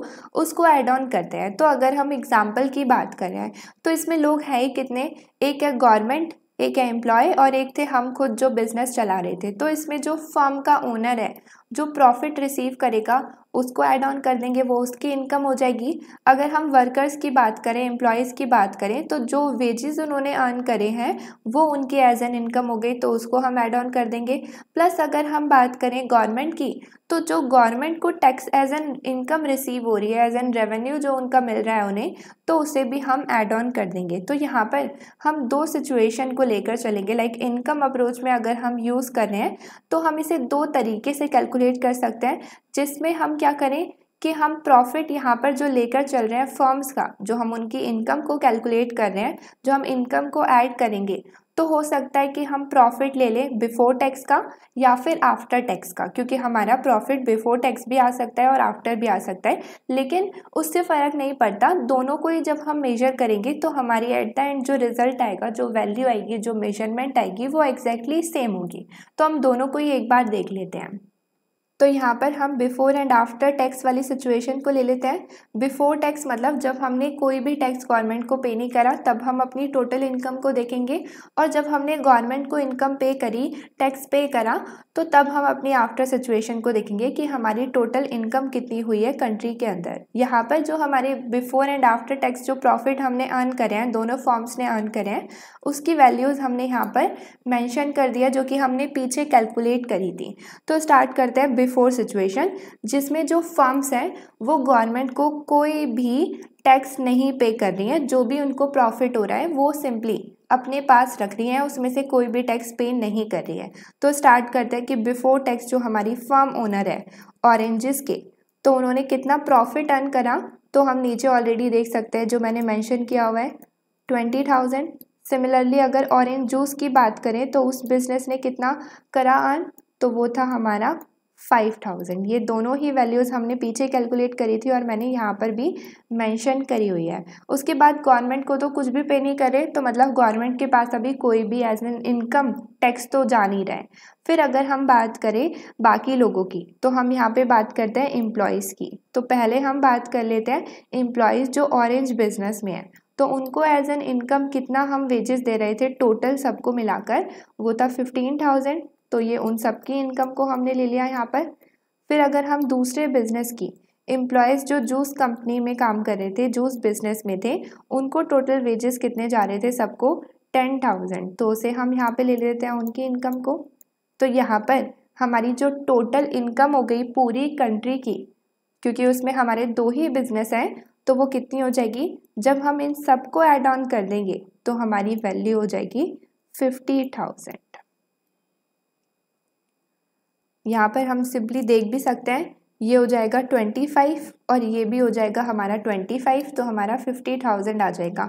उसको ऐड ऑन करते हैं तो अगर हम एग्जाम्पल की बात करें तो इसमें लोग हैं ही कितने एक है गवर्नमेंट एक है एम्प्लॉय और एक थे हम खुद जो बिज़नेस चला रहे थे तो इसमें जो फर्म का ओनर है जो प्रॉफिट रिसीव करेगा उसको ऐड ऑन कर देंगे वो उसकी इनकम हो जाएगी अगर हम वर्कर्स की बात करें एम्प्लॉयज़ की बात करें तो जो वेजेस उन्होंने अर्न करे हैं वो उनकी एज एन इनकम हो गई तो उसको हम ऐड ऑन कर देंगे प्लस अगर हम बात करें गवर्नमेंट की तो जो गवर्नमेंट को tax as an income receive हो रही है एज एन रेवेन्यू जो उनका मिल रहा है उन्हें तो उसे भी हम ऐड ऑन कर देंगे तो यहाँ पर हम दो सिचुएशन को लेकर चलेंगे लाइक इनकम अप्रोच में अगर हम यूज़ कर रहे हैं तो हम इसे दो तरीके से कैलकुलेट कर सकते हैं जिसमें हम क्या करें कि हम प्रॉफिट यहाँ पर जो लेकर चल रहे हैं फर्म्स का जो हम उनकी इनकम को कैलकुलेट कर रहे हैं जो हम इनकम को ऐड करेंगे तो हो सकता है कि हम प्रॉफिट ले लें बिफोर टैक्स का या फिर आफ्टर टैक्स का क्योंकि हमारा प्रॉफिट बिफोर टैक्स भी आ सकता है और आफ्टर भी आ सकता है लेकिन उससे फ़र्क नहीं पड़ता दोनों को ही जब हम मेजर करेंगे तो हमारी एट द एंड जो रिज़ल्ट आएगा जो वैल्यू आएगी जो मेजरमेंट आएगी वो एग्जैक्टली exactly सेम होगी तो हम दोनों को ही एक बार देख लेते हैं तो यहाँ पर हम बिफ़ोर एंड आफ्टर टैक्स वाली सिचुएशन को ले लेते हैं बिफ़ोर टैक्स मतलब जब हमने कोई भी टैक्स गवर्नमेंट को पे नहीं करा तब हम अपनी टोटल इनकम को देखेंगे और जब हमने गवर्नमेंट को इनकम पे करी टैक्स पे करा तो तब हम अपनी आफ्टर सिचुएशन को देखेंगे कि हमारी टोटल इनकम कितनी हुई है कंट्री के अंदर यहाँ पर जो हमारे बिफ़ोर एंड आफ्टर टैक्स जो प्रॉफिट हमने अर्न करे हैं दोनों फॉर्म्स ने अर्न करे हैं उसकी वैल्यूज़ हमने यहाँ पर मैंशन कर दिया जो कि हमने पीछे कैलकुलेट करी थी तो स्टार्ट करते हैं बिफोर सिचुएशन जिसमें जो फर्म्स हैं वो गवर्नमेंट को कोई भी टैक्स नहीं पे कर रही हैं जो भी उनको प्रॉफिट हो रहा है वो सिंपली अपने पास रख रही हैं उसमें से कोई भी टैक्स पे नहीं कर रही है तो स्टार्ट करते हैं कि बिफोर टैक्स जो हमारी फर्म ओनर है ऑरेंजेस के तो उन्होंने कितना प्रॉफिट अर्न करा तो हम नीचे ऑलरेडी देख सकते हैं जो मैंने मैंशन किया हुआ है ट्वेंटी थाउजेंड सिमिलरली अगर ऑरेंज जूस की बात करें तो उस बिज़नेस ने कितना करा अर्न तो वो था हमारा फाइव थाउजेंड ये दोनों ही वैल्यूज़ हमने पीछे कैलकुलेट करी थी और मैंने यहाँ पर भी मेंशन करी हुई है उसके बाद गवर्नमेंट को तो कुछ भी पे नहीं करे तो मतलब गवर्नमेंट के पास अभी कोई भी एज एन इनकम टैक्स तो जा नहीं रहे फिर अगर हम बात करें बाकी लोगों की तो हम यहाँ पे बात करते हैं एम्प्लॉयज़ की तो पहले हम बात कर लेते हैं एम्प्लॉयज़ जो ऑरेंज बिजनेस में है तो उनको एज एन इनकम कितना हम वेजेस दे रहे थे टोटल सबको मिलाकर वो था फिफ्टीन थाउजेंड तो ये उन सब की इनकम को हमने ले लिया यहाँ पर फिर अगर हम दूसरे बिजनेस की एम्प्लॉयज़ जो जूस कंपनी में काम कर रहे थे जूस बिजनेस में थे उनको टोटल वेजेस कितने जा रहे थे सबको टेन थाउजेंड तो उसे हम यहाँ पे ले लेते हैं उनकी इनकम को तो यहाँ पर हमारी जो टोटल इनकम हो गई पूरी कंट्री की क्योंकि उसमें हमारे दो ही बिजनेस हैं तो वो कितनी हो जाएगी जब हम इन सबको ऐड ऑन कर देंगे तो हमारी वैल्यू हो जाएगी फिफ्टी थाउजेंड यहाँ पर हम सिंपली देख भी सकते हैं ये हो जाएगा ट्वेंटी फाइव और ये भी हो जाएगा हमारा ट्वेंटी फाइव तो हमारा फिफ्टी थाउजेंड आ जाएगा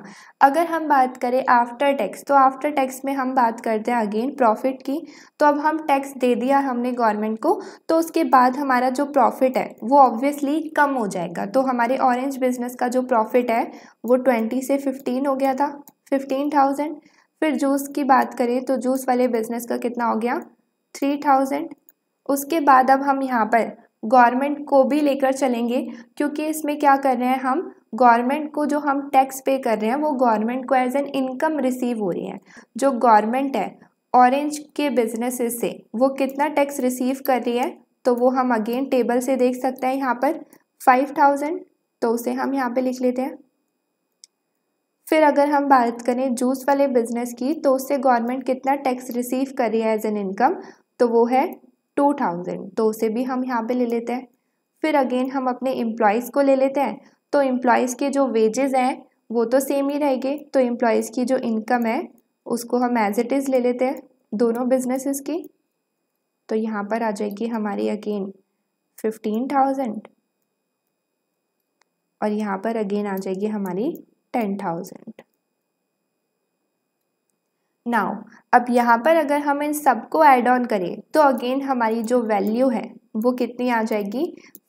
अगर हम बात करें आफ्टर टैक्स तो आफ्टर टैक्स में हम बात करते हैं अगेन प्रॉफिट की तो अब हम टैक्स दे दिया हमने गवर्नमेंट को तो उसके बाद हमारा जो प्रॉफिट है वो ऑब्वियसली कम हो जाएगा तो हमारे ऑरेंज बिजनेस का जो प्रॉफिट है वो ट्वेंटी से फिफ्टीन हो गया था फिफ्टीन थाउजेंड फिर जूस की बात करें तो जूस वाले बिजनेस का कितना हो गया थ्री थाउजेंड उसके बाद अब हम यहाँ पर गवर्नमेंट को भी लेकर चलेंगे क्योंकि इसमें क्या कर रहे हैं हम गवर्नमेंट को जो हम टैक्स पे कर रहे हैं वो गवर्नमेंट को एज एन इनकम रिसीव हो रही है जो गवर्नमेंट है ऑरेंज के बिजनेस से वो कितना टैक्स रिसीव कर रही है तो वो हम अगेन टेबल से देख सकते हैं यहाँ पर फाइव थाउजेंड तो उसे हम यहाँ पे लिख लेते हैं फिर अगर हम बात करें जूस वाले बिजनेस की तो उससे गवर्नमेंट कितना टैक्स रिसीव कर रही है एज एन इनकम तो वो है टू थाउजेंड तो उसे भी हम यहाँ पे ले लेते हैं फिर अगेन हम अपने एम्प्लॉयज़ को ले लेते हैं तो एम्प्लॉयज़ के जो वेजेस हैं वो तो सेम ही रहेंगे तो एम्प्लॉयज़ की जो इनकम है उसको हम एज इट इज़ ले लेते हैं दोनों बिजनेसेस की तो यहाँ पर आ जाएगी हमारी अगेन फिफ्टीन थाउजेंड और यहाँ पर अगेन आ जाएगी हमारी टेन थाउजेंड नाउ अब यहाँ पर अगर हम इन सबको ऐड ऑन करें तो अगेन हमारी जो वैल्यू है वो कितनी आ जाएगी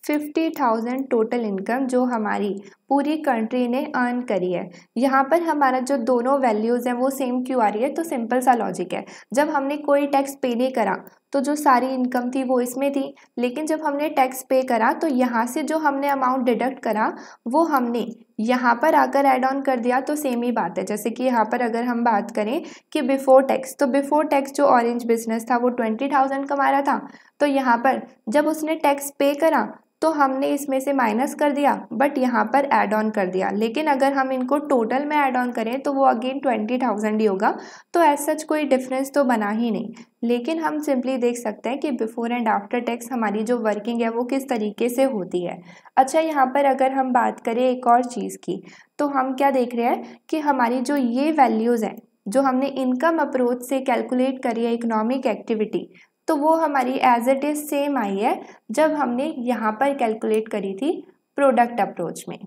फिफ्टी थाउजेंड टोटल इनकम जो हमारी पूरी कंट्री ने अर्न करी है यहाँ पर हमारा जो दोनों वैल्यूज़ हैं वो सेम क्यों आ रही है तो सिंपल सा लॉजिक है जब हमने कोई टैक्स पे नहीं करा तो जो सारी इनकम थी वो इसमें थी लेकिन जब हमने टैक्स पे करा तो यहाँ से जो हमने अमाउंट डिडक्ट करा वो हमने यहाँ पर आकर ऐड ऑन कर दिया तो सेम ही बात है जैसे कि यहाँ पर अगर हम बात करें कि बिफोर टैक्स तो बिफोर टैक्स जो ऑरेंज बिजनेस था वो ट्वेंटी थाउजेंड कमा रहा था तो यहाँ पर जब उसने टैक्स पे करा तो हमने इसमें से माइनस कर दिया बट यहाँ पर ऐड ऑन कर दिया लेकिन अगर हम इनको टोटल में ऐड ऑन करें तो वो अगेन ट्वेंटी थाउजेंड ही होगा तो एज सच कोई डिफरेंस तो बना ही नहीं लेकिन हम सिंपली देख सकते हैं कि बिफ़ोर एंड आफ्टर टैक्स हमारी जो वर्किंग है वो किस तरीके से होती है अच्छा यहाँ पर अगर हम बात करें एक और चीज़ की तो हम क्या देख रहे हैं कि हमारी जो ये वैल्यूज़ हैं जो हमने इनकम अप्रोच से कैलकुलेट करी है इकोनॉमिक एक्टिविटी तो वो हमारी एज इट इज़ सेम आई है जब हमने यहाँ पर कैलकुलेट करी थी प्रोडक्ट अप्रोच में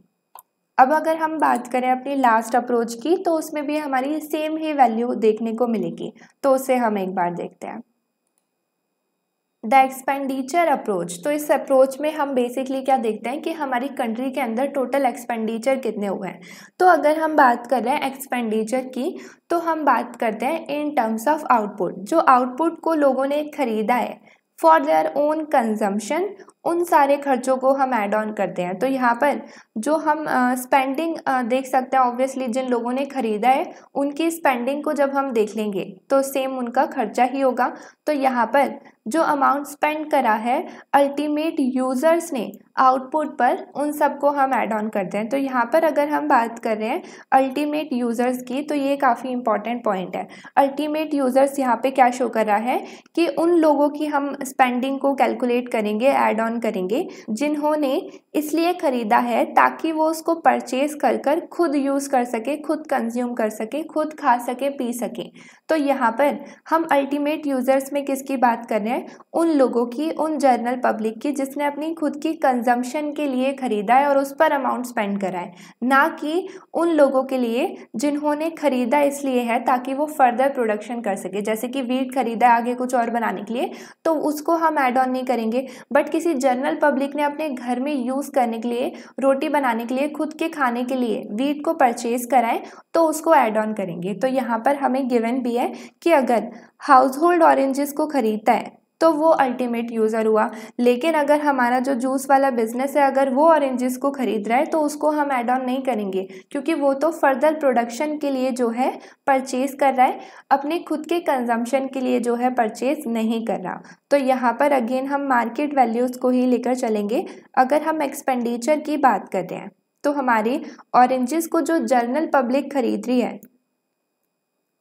अब अगर हम बात करें अपनी लास्ट अप्रोच की तो उसमें भी हमारी सेम ही वैल्यू देखने को मिलेगी तो उसे हम एक बार देखते हैं द एक्सपेंडिचर अप्रोच तो इस अप्रोच में हम बेसिकली क्या देखते हैं कि हमारी कंट्री के अंदर टोटल एक्सपेंडिचर कितने हुए हैं तो अगर हम बात कर रहे हैं एक्सपेंडिचर की तो हम बात करते हैं इन टर्म्स ऑफ आउटपुट जो आउटपुट को लोगों ने खरीदा है फॉर देयर ओन कंजम्पशन उन सारे खर्चों को हम ऐड ऑन करते हैं तो यहाँ पर जो हम स्पेंडिंग uh, uh, देख सकते हैं ऑब्वियसली जिन लोगों ने ख़रीदा है उनकी स्पेंडिंग को जब हम देख लेंगे तो सेम उनका खर्चा ही होगा तो यहाँ पर जो अमाउंट स्पेंड करा है अल्टीमेट यूज़र्स ने आउटपुट पर उन सबको हम ऐड ऑन कर दें तो यहाँ पर अगर हम बात कर रहे हैं अल्टीमेट यूज़र्स की तो ये काफ़ी इंपॉर्टेंट पॉइंट है अल्टीमेट यूज़र्स यहाँ पे क्या शो कर रहा है कि उन लोगों की हम स्पेंडिंग को कैलकुलेट करेंगे ऐड ऑन करेंगे जिन्होंने इसलिए ख़रीदा है ताकि वो उसको परचेज़ कर कर खुद यूज़ कर सके खुद कंज्यूम कर सके खुद खा सके पी सके तो यहाँ पर हम अल्टीमेट यूज़र्स में किसकी बात कर रहे हैं उन लोगों की उन जर्नल पब्लिक की जिसने अपनी खुद की कंजम्पशन के लिए ख़रीदा है और उस पर अमाउंट स्पेंड करा है ना कि उन लोगों के लिए जिन्होंने ख़रीदा इसलिए है ताकि वो फर्दर प्रोडक्शन कर सके जैसे कि वीट ख़रीदा आगे कुछ और बनाने के लिए तो उसको हम ऐड ऑन नहीं करेंगे बट किसी जर्नल पब्लिक ने अपने घर में यूज़ करने के लिए रोटी बनाने के लिए खुद के खाने के लिए वीट को परचेज़ कराएं तो उसको ऐड ऑन करेंगे तो यहाँ पर हमें गिवन बी है कि अगर हाउस होल्ड ऑरेंजेस को ख़रीदता है तो वो अल्टीमेट यूज़र हुआ लेकिन अगर हमारा जो जूस वाला बिजनेस है अगर वो ऑरेंजेस को ख़रीद रहा है तो उसको हम ऐड ऑन नहीं करेंगे क्योंकि वो तो फर्दर प्रोडक्शन के लिए जो है परचेज़ कर रहा है अपने खुद के कंजम्पशन के लिए जो है परचेज़ नहीं कर रहा तो यहाँ पर अगेन हम मार्केट वैल्यूज़ को ही लेकर चलेंगे अगर हम एक्सपेंडिचर की बात कर रहे हैं तो हमारी ऑरेंजेस को जो जर्नल पब्लिक खरीद रही है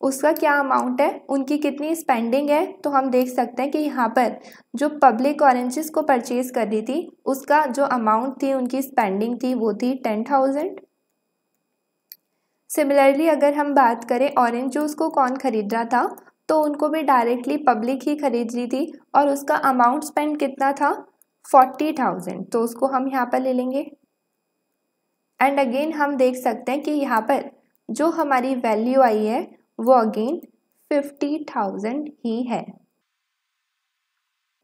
उसका क्या अमाउंट है उनकी कितनी स्पेंडिंग है तो हम देख सकते हैं कि यहाँ पर जो पब्लिक ऑरेंजेस को परचेज़ कर रही थी उसका जो अमाउंट थी उनकी स्पेंडिंग थी वो थी टेन थाउजेंड सिमिलरली अगर हम बात करें ऑरेंज जूस को कौन ख़रीद रहा था तो उनको भी डायरेक्टली पब्लिक ही ख़रीद रही थी और उसका अमाउंट स्पेंड कितना था फोर्टी थाउजेंड तो उसको हम यहाँ पर ले लेंगे एंड अगेन हम देख सकते हैं कि यहाँ पर जो हमारी वैल्यू आई है वो अगेन फिफ्टी थाउजेंड ही है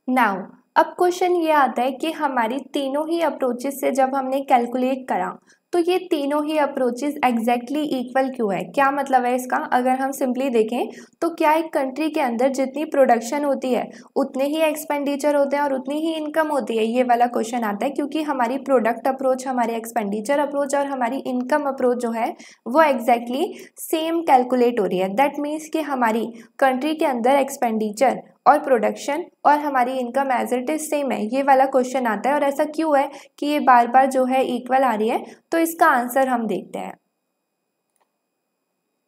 नाउ अब क्वेश्चन ये आता है कि हमारी तीनों ही अप्रोचेस से जब हमने कैलकुलेट करा तो ये तीनों ही अप्रोचेज एग्जैक्टली इक्वल क्यों है क्या मतलब है इसका अगर हम सिंपली देखें तो क्या एक कंट्री के अंदर जितनी प्रोडक्शन होती है उतने ही एक्सपेंडिचर होते हैं और उतनी ही इनकम होती है ये वाला क्वेश्चन आता है क्योंकि हमारी प्रोडक्ट अप्रोच हमारे एक्सपेंडिचर अप्रोच और हमारी इनकम अप्रोच जो है वो एग्जैक्टली सेम कैलकुलेट हो रही है दैट मीन्स कि हमारी कंट्री के अंदर एक्सपेंडिचर और प्रोडक्शन और हमारी income as it is same है ये वाला क्वेश्चन आता है और ऐसा क्यों है कि ये बार बार जो है इक्वल आ रही है तो इसका आंसर हम देखते हैं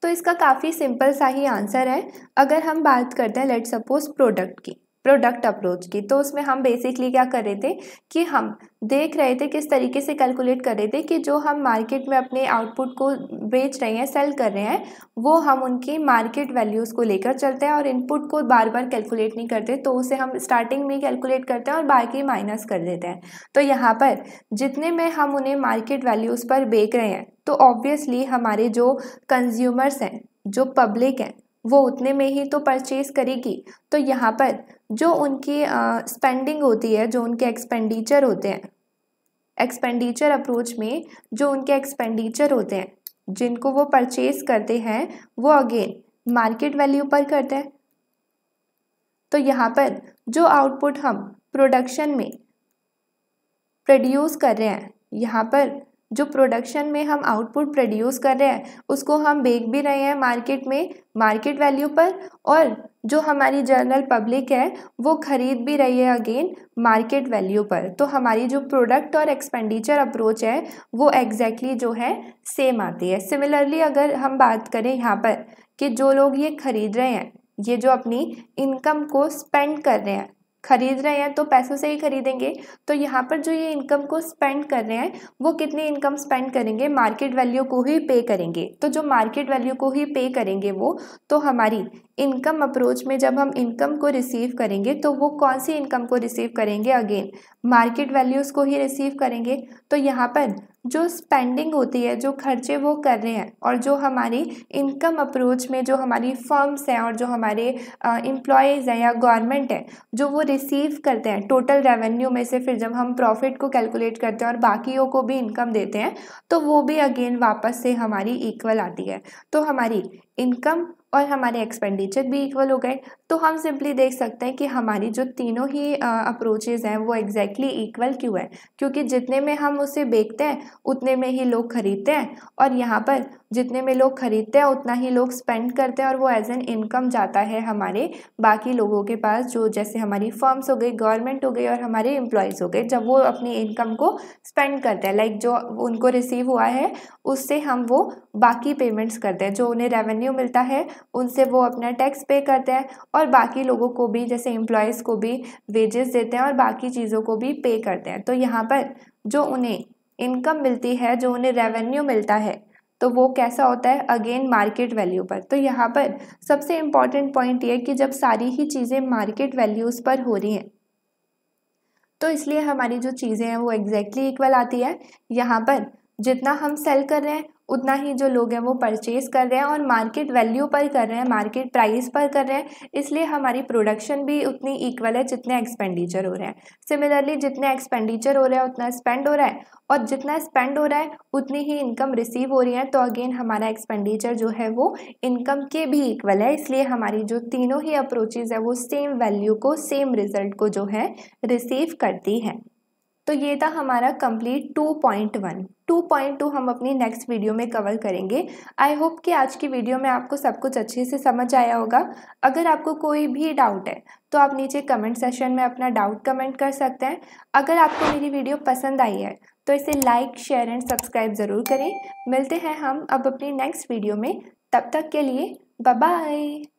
तो इसका काफ़ी सिंपल सा ही आंसर है अगर हम बात करते हैं लेट सपोज प्रोडक्ट की प्रोडक्ट अप्रोच की तो उसमें हम बेसिकली क्या कर रहे थे कि हम देख रहे थे किस तरीके से कैलकुलेट कर रहे थे कि जो हम मार्केट में अपने आउटपुट को बेच रहे हैं सेल कर रहे हैं वो हम उनकी मार्केट वैल्यूज़ को लेकर चलते हैं और इनपुट को बार बार कैलकुलेट नहीं करते तो उसे हम स्टार्टिंग में कैलकुलेट करते हैं और बाकी माइनस कर देते हैं तो यहाँ पर जितने में हम उन्हें मार्केट वैल्यूज़ पर बेच रहे हैं तो ऑब्वियसली हमारे जो कंज्यूमर्स हैं जो पब्लिक हैं वो उतने में ही तो परचेज़ करेगी तो यहाँ पर जो उनकी स्पेंडिंग होती है जो उनके एक्सपेंडिचर होते हैं एक्सपेंडिचर अप्रोच में जो उनके एक्सपेंडिचर होते हैं जिनको वो परचेज करते हैं वो अगेन मार्केट वैल्यू पर करते हैं तो यहाँ पर जो आउटपुट हम प्रोडक्शन में प्रोड्यूस कर रहे हैं यहाँ पर जो प्रोडक्शन में हम आउटपुट प्रोड्यूस कर रहे हैं उसको हम बेच भी रहे हैं मार्केट में मार्केट वैल्यू पर और जो हमारी जनरल पब्लिक है वो ख़रीद भी रही है अगेन मार्केट वैल्यू पर तो हमारी जो प्रोडक्ट और एक्सपेंडिचर अप्रोच है वो एग्जैक्टली exactly जो है सेम आती है सिमिलरली अगर हम बात करें यहाँ पर कि जो लोग ये ख़रीद रहे हैं ये जो अपनी इनकम को स्पेंड कर रहे हैं खरीद रहे हैं तो पैसों से ही खरीदेंगे तो यहाँ पर जो ये इनकम को स्पेंड कर रहे हैं वो कितनी इनकम स्पेंड करेंगे मार्केट वैल्यू को ही पे करेंगे तो जो मार्केट वैल्यू को ही पे करेंगे वो तो हमारी इनकम अप्रोच में जब हम इनकम को रिसीव करेंगे तो वो कौन सी इनकम को रिसीव करेंगे अगेन मार्केट वैल्यूज़ को ही रिसीव करेंगे तो यहाँ पर जो स्पेंडिंग होती है जो खर्चे वो कर रहे हैं और जो हमारी इनकम अप्रोच में जो हमारी फर्म्स हैं और जो हमारे एम्प्लॉयज़ हैं या गवर्नमेंट है जो वो रिसीव करते हैं टोटल रेवेन्यू में से फिर जब हम प्रॉफिट को कैलकुलेट करते हैं और बाकियों को भी इनकम देते हैं तो वो भी अगेन वापस से हमारी इक्वल आती है तो हमारी इनकम और हमारे एक्सपेंडिचर भी इक्वल हो गए तो हम सिंपली देख सकते हैं कि हमारी जो तीनों ही अप्रोचेज़ हैं वो एग्जैक्टली exactly इक्वल क्यों है क्योंकि जितने में हम उसे बेचते हैं उतने में ही लोग ख़रीदते हैं और यहाँ पर जितने में लोग ख़रीदते हैं उतना ही लोग स्पेंड करते हैं और वो एज एन इनकम जाता है हमारे बाकी लोगों के पास जो जैसे हमारी फर्म्स हो गई गवर्नमेंट हो गई और हमारे एम्प्लॉयज़ हो गए जब वो अपनी इनकम को स्पेंड करते हैं लाइक जो उनको रिसीव हुआ है उससे हम वो बाकी पेमेंट्स करते हैं जो उन्हें रेवेन्यू मिलता है उनसे वो अपना टैक्स पे करते हैं और बाकी लोगों को भी जैसे एम्प्लॉयज़ को भी वेजेस देते हैं और बाकी चीज़ों को भी पे करते हैं तो यहाँ पर जो उन्हें इनकम मिलती है जो उन्हें रेवेन्यू मिलता है तो वो कैसा होता है अगेन मार्केट वैल्यू पर तो यहाँ पर सबसे इम्पॉर्टेंट पॉइंट ये कि जब सारी ही चीज़ें मार्केट वैल्यूज़ पर हो रही हैं तो इसलिए हमारी जो चीज़ें हैं वो एग्जैक्टली exactly इक्वल आती है यहाँ पर जितना हम सेल कर रहे हैं उतना ही जो लोग हैं वो परचेज़ कर रहे हैं और मार्केट वैल्यू पर कर रहे हैं मार्केट प्राइस पर कर रहे हैं इसलिए हमारी प्रोडक्शन भी उतनी इक्वल है जितने एक्सपेंडिचर हो रहे हैं सिमिलरली जितने एक्सपेंडिचर हो रहे हैं उतना स्पेंड हो रहा है और जितना स्पेंड हो रहा है उतनी ही इनकम रिसीव हो रही है तो अगेन हमारा एक्सपेंडिचर जो है वो इनकम के भी इक्वल है इसलिए हमारी जो तीनों ही अप्रोचेज़ है वो सेम वैल्यू को सेम रिजल्ट को जो है रिसीव करती है तो ये था हमारा कंप्लीट पॉइंट टू हम अपनी नेक्स्ट वीडियो में कवर करेंगे आई होप कि आज की वीडियो में आपको सब कुछ अच्छे से समझ आया होगा अगर आपको कोई भी डाउट है तो आप नीचे कमेंट सेशन में अपना डाउट कमेंट कर सकते हैं अगर आपको मेरी वीडियो पसंद आई है तो इसे लाइक शेयर एंड सब्सक्राइब ज़रूर करें मिलते हैं हम अब अपनी नेक्स्ट वीडियो में तब तक के लिए बाय